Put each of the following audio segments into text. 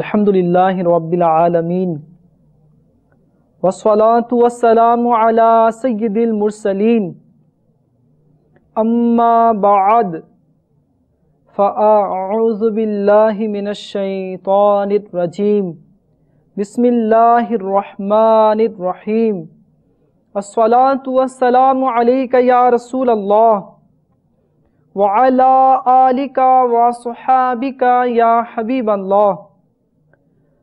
الحمد للہ رب العالمین والصلاة والسلام على سید المرسلین اما بعد فاعوذ باللہ من الشیطان الرجیم بسم اللہ الرحمن الرحیم والصلاة والسلام علیکہ یا رسول اللہ وعلا آلکہ وصحابکہ یا حبیب اللہ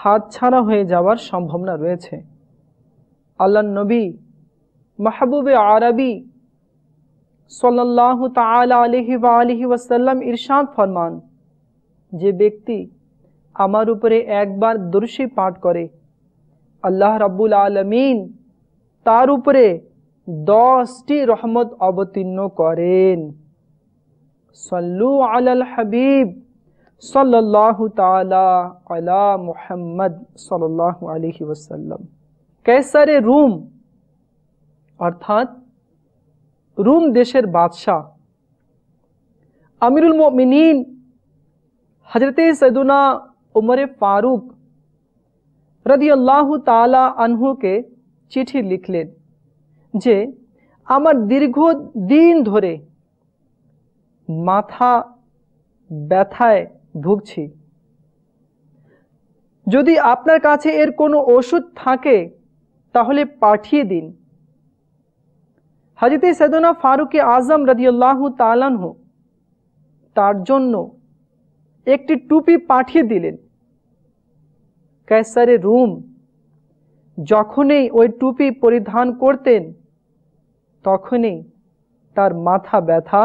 হাতছাড়া হয়ে যাওয়ার সম্ভাবনা রয়েছে আল্লাহ নবী মাহবুবে আরবি সাল্লাহ তালা আলহি বা আলহি ওয়াসাল্লাম ইরশাদ ফরমান যে ব্যক্তি আমার উপরে একবার দর্শী পাঠ করে আল্লাহ রাবুল আলমিন তার উপরে দশটি রহমত অবতীর্ণ করেন সল্লু আলাল হাবিব صلی اللہ تعالی علی محمد صلی اللہ علیہ وسلم کیسر روم ارثات روم دیشر بادشاہ امیر المؤمنین حضرت سیدنا عمر فاروق رضی اللہ تعالی عنہ کے چٹھی لکھ لے جے امر درگو دین دھورے ماتھا بیتھائے ভুগছি যদি আপনার কাছে এর কোনো ওষুধ থাকে তাহলে পাঠিয়ে দিন হাজিতে সেদনা ফারুকে আজম তালান হো তার জন্য একটি টুপি পাঠিয়ে দিলেন ক্যাসারে রুম যখনই ওই টুপি পরিধান করতেন তখনই তার মাথা ব্যথা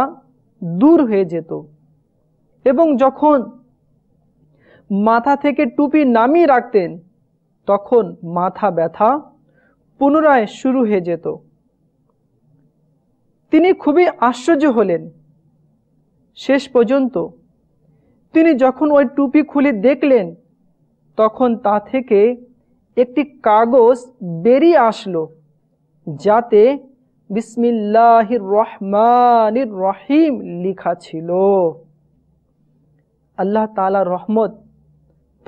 দূর হয়ে যেত এবং যখন মাথা থেকে টুপি নামিয়ে রাখতেন তখন মাথা ব্যথা পুনরায় শুরু হয়ে যেত তিনি খুবই আশ্চর্য হলেন শেষ পর্যন্ত তিনি যখন ওই টুপি খুলে দেখলেন তখন তা থেকে একটি কাগজ বেরিয়ে আসলো যাতে বিসমিল্লাহ রহমান রহিম লিখা ছিল আল্লাহ তালা রহমত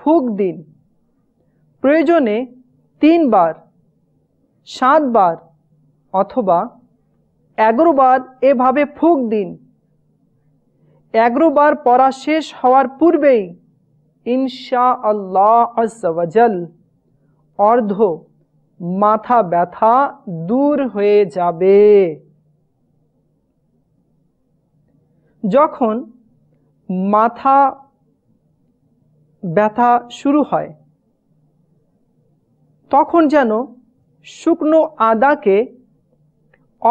ফুক দিন প্রয়োজনে তিনবার সাতবার অথবা বার এভাবে ফুক দিন বার পড়া শেষ হওয়ার পূর্বেই ইনশা আল্লাহ আজাল অর্ধ মাথা ব্যথা দূর হয়ে যাবে যখন মাথা ব্যথা শুরু হয় তখন যেন শুকনো আদাকে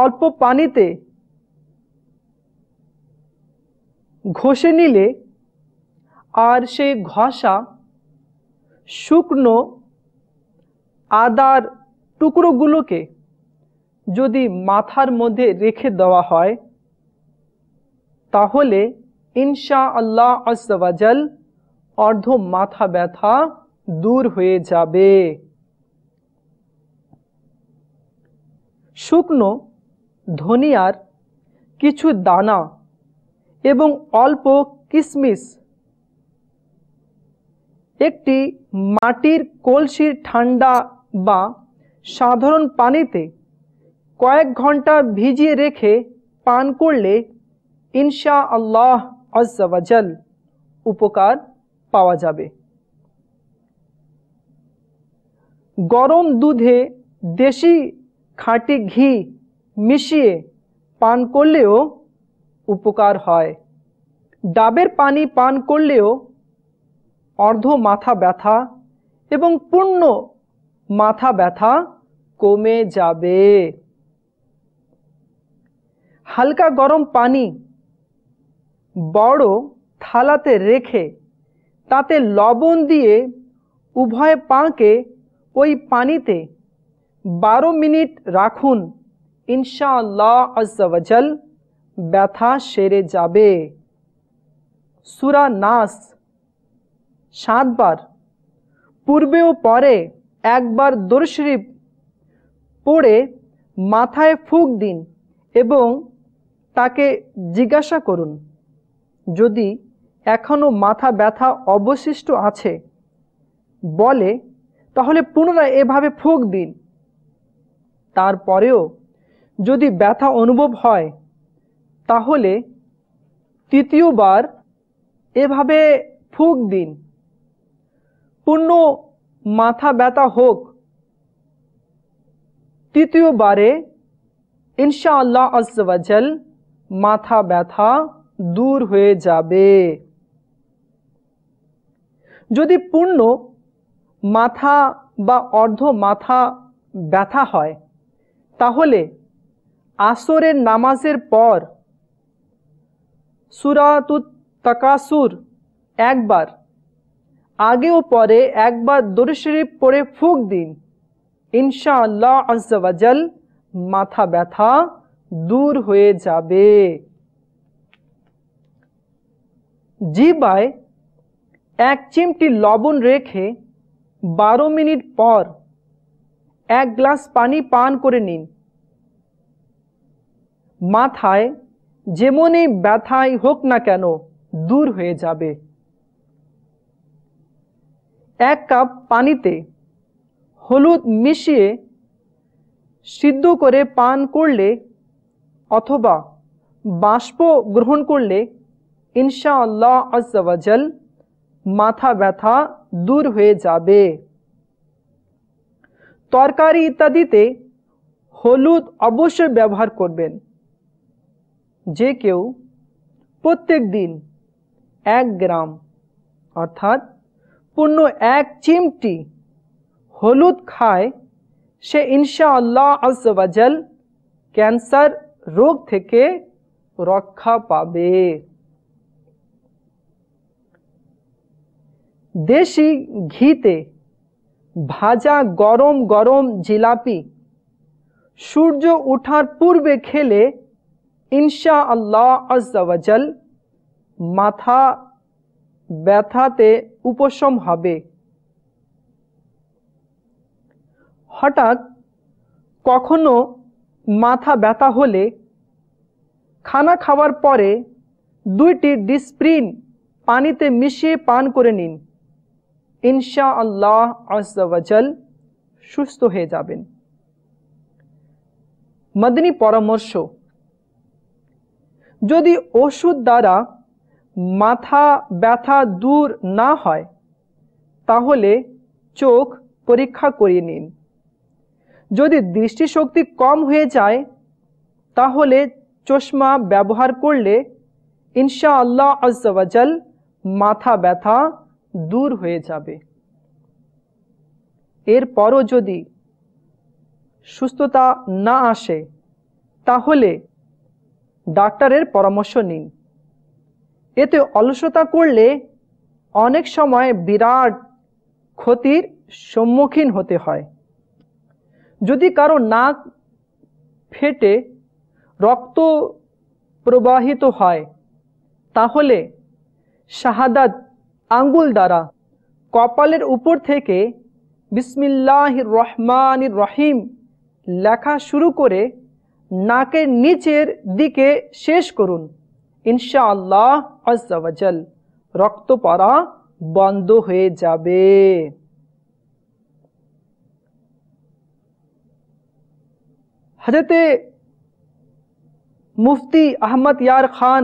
অল্প পানিতে ঘষে নিলে আর সে ঘষা শুকনো আদার টুকরোগুলোকে যদি মাথার মধ্যে রেখে দেওয়া হয় তাহলে ইনশা আল্লাহ আজাল অর্ধ মাথা ব্যথা দূর হয়ে যাবে শুকনো ধনিয়ার কিছু দানা এবং অল্প কিশমিশ একটি মাটির কলসির ঠান্ডা বা সাধারণ পানিতে কয়েক ঘন্টা ভিজিয়ে রেখে পান করলে ইনশা আল্লাহ আজাল উপকার পাওয়া যাবে গরম দুধে দেশি খাঁটি ঘি মিশিয়ে পান করলেও উপকার হয় ডাবের পানি পান করলেও অর্ধ মাথা ব্যথা এবং পূর্ণ মাথা ব্যথা কমে যাবে হালকা গরম পানি বড় থালাতে রেখে তাতে লবণ দিয়ে উভয় পাঁকে ওই পানিতে বারো মিনিট রাখুন ইনশাআল্লাহ আজাল ব্যথা সেরে যাবে সুরা নাস সাতবার পূর্বেও পরে একবার দোরশরীফ পড়ে মাথায় ফুক দিন এবং তাকে জিজ্ঞাসা করুন যদি এখনও মাথা ব্যথা অবশিষ্ট আছে বলে তাহলে পুনরায় এভাবে ফুক দিন তারপরেও যদি ব্যথা অনুভব হয় তাহলে তৃতীয়বার এভাবে ফুক দিন পূর্ণ মাথা ব্যথা হোক তৃতীয়বারে ইনশাআল্লাহ আজল মাথা ব্যথা দূর হয়ে যাবে যদি পূর্ণ মাথা বা অর্ধ মাথা ব্যথা হয় তাহলে আসরের নামাজের পর সুরাতুত তাকাসুর একবার আগে ও পরে একবার দরিশরীফ পরে ফুক দিন ইনশাআল্লাহ আজল মাথা ব্যথা দূর হয়ে যাবে জিবায় এক চিমটি লবণ রেখে বারো মিনিট পর এক গ্লাস পানি পান করে নিন মাথায় যেমনই ব্যথাই হোক না কেন দূর হয়ে যাবে এক কাপ পানিতে হলুদ মিশিয়ে সিদ্ধ করে পান করলে অথবা বাষ্প গ্রহণ করলে ইনশাআল্লাহ আজ্জাওয়াজাল মাথা ব্যথা দূর হয়ে যাবে তরকারি ইত্যাদিতে হলুদ অবশ্যই ব্যবহার করবেন যে কেউ প্রত্যেক দিন এক গ্রাম অর্থাৎ পূর্ণ এক চিমটি হলুদ খায় সে ইনশা আল্লাহ আজল ক্যান্সার রোগ থেকে রক্ষা পাবে দেশি ঘিতে ভাজা গরম গরম জিলাপি সূর্য ওঠার পূর্বে খেলে ইনশা আল্লাহ আজল মাথা ব্যথাতে উপশম হবে হঠাৎ কখনো মাথা ব্যথা হলে খানা খাওয়ার পরে দুইটি ডিসপ্রিন পানিতে মিশিয়ে পান করে নিন ইনশা আল্লাহ আজল সুস্থ হয়ে যাবেন মদিনী পরামর্শ যদি ওষুধ দ্বারা মাথা ব্যথা দূর না হয় তাহলে চোখ পরীক্ষা করিয়ে নিন যদি দৃষ্টিশক্তি কম হয়ে যায় তাহলে চশমা ব্যবহার করলে ইনশা আল্লাহ আজল মাথা ব্যথা দূর হয়ে যাবে এরপরও যদি সুস্থতা না আসে তাহলে ডাক্তারের পরামর্শ নিন এতে অলসতা করলে অনেক সময় বিরাট ক্ষতির সম্মুখীন হতে হয় যদি কারো নাক ফেটে রক্ত প্রবাহিত হয় তাহলে শাহাদাত আঙ্গুল দ্বারা কপালের উপর থেকে বিসমিল্লাহ রহমান রহিম লেখা শুরু করে নাকের নিচের দিকে শেষ করুন ইনশাআল্লাহ আজল রক্ত পড়া বন্ধ হয়ে যাবে হজরতে মুফতি আহমদ ইয়ার খান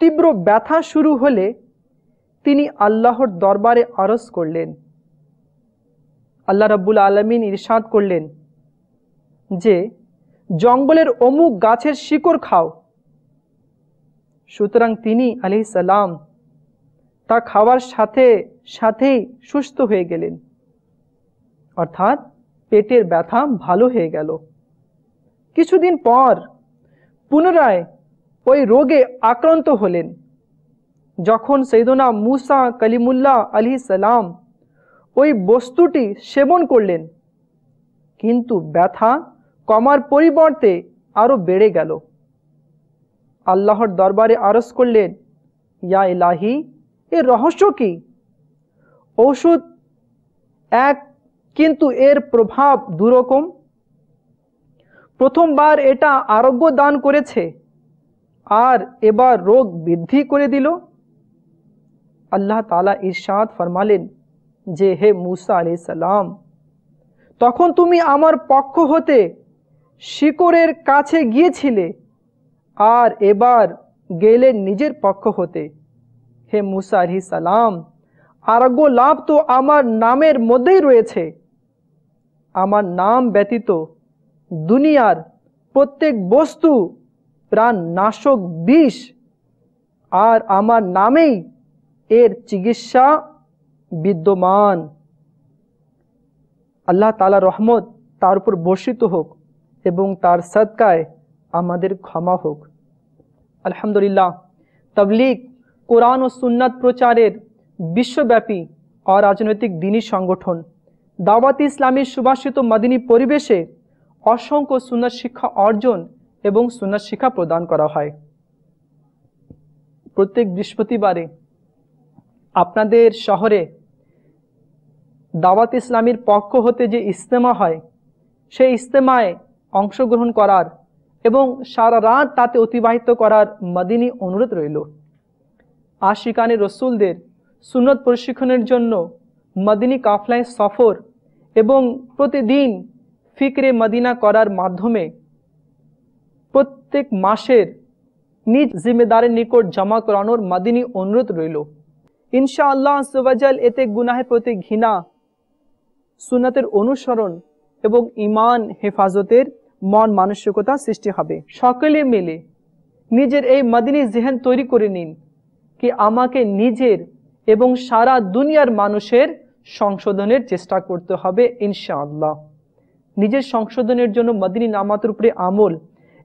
তীব্র ব্যথা শুরু হলে তিনি আল্লাহর দরবারে আরস করলেন আল্লাহ রাব্বুল আলমিন ইরশাদ করলেন যে জঙ্গলের অমুক গাছের শিকড় খাও সুতরাং তিনি আলি সালাম তা খাওয়ার সাথে সাথেই সুস্থ হয়ে গেলেন অর্থাৎ পেটের ব্যথা ভালো হয়ে গেল কিছুদিন পর পুনরায় ওই রোগে আক্রান্ত হলেন যখন সৈদনা মুসা কালিমুল্লাহ আলি সালাম ওই বস্তুটি সেবন করলেন কিন্তু ব্যথা কমার পরিবর্তে আরও বেড়ে গেল আল্লাহর দরবারে আরস করলেন ইয়া এলাহি এর রহস্য কি ঔষধ এক কিন্তু এর প্রভাব দুরকম প্রথমবার এটা আরোগ্য দান করেছে আর এবার রোগ বৃদ্ধি করে দিল আল্লাহ তালা ইরশাদ ফরমালেন যে হে মুসা আলি সালাম তখন তুমি আমার পক্ষ হতে শিকরের কাছে গিয়েছিলে আর এবার গেলে নিজের পক্ষ হতে হে মুসা আলি সালাম আরোগ্য লাভ তো আমার নামের মধ্যেই রয়েছে আমার নাম ব্যতীত দুনিয়ার প্রত্যেক বস্তু প্রাণ নাশক বিষ আর আমার নামেই এর চিকিৎসা বিদ্যমান আল্লাহ তালা রহমত তার উপর বর্ষিত হোক এবং তার সৎকায় আমাদের ক্ষমা হোক আলহামদুলিল্লাহ তবলিগ কোরআন ও সুন্নাত প্রচারের বিশ্বব্যাপী অরাজনৈতিক দিনী সংগঠন দাওয়াত ইসলামী সুভাষিত মাদিনী পরিবেশে অসংখ্য সুন্নাত শিক্ষা অর্জন এবং সুনার শিক্ষা প্রদান করা হয় প্রত্যেক বৃহস্পতিবারে আপনাদের শহরে দাওয়াত ইসলামীর পক্ষ হতে যে ইজতেমা হয় সেই ইজতেমায় অংশগ্রহণ করার এবং সারা রাত তাতে অতিবাহিত করার মাদিনী অনুরোধ রইল আশিকানে রসুলদের সুনত প্রশিক্ষণের জন্য মদিনী কাফলায় সফর এবং প্রতিদিন ফিকরে মদিনা করার মাধ্যমে প্রত্যেক মাসের নিজ জিম্মেদারের নিকট জমা করানোর মাদিনী অনুরোধ রইল ইনশা আল্লাহ সুবাজাল এতে গুনাহের প্রতি ঘৃণা সুনাতের অনুসরণ এবং ইমান হেফাজতের মন মানসিকতা সৃষ্টি হবে সকলে মিলে নিজের এই মাদিনী জেহেন তৈরি করে নিন কি আমাকে নিজের এবং সারা দুনিয়ার মানুষের সংশোধনের চেষ্টা করতে হবে ইনশাআল্লাহ নিজের সংশোধনের জন্য মাদিনী নামাতের উপরে আমল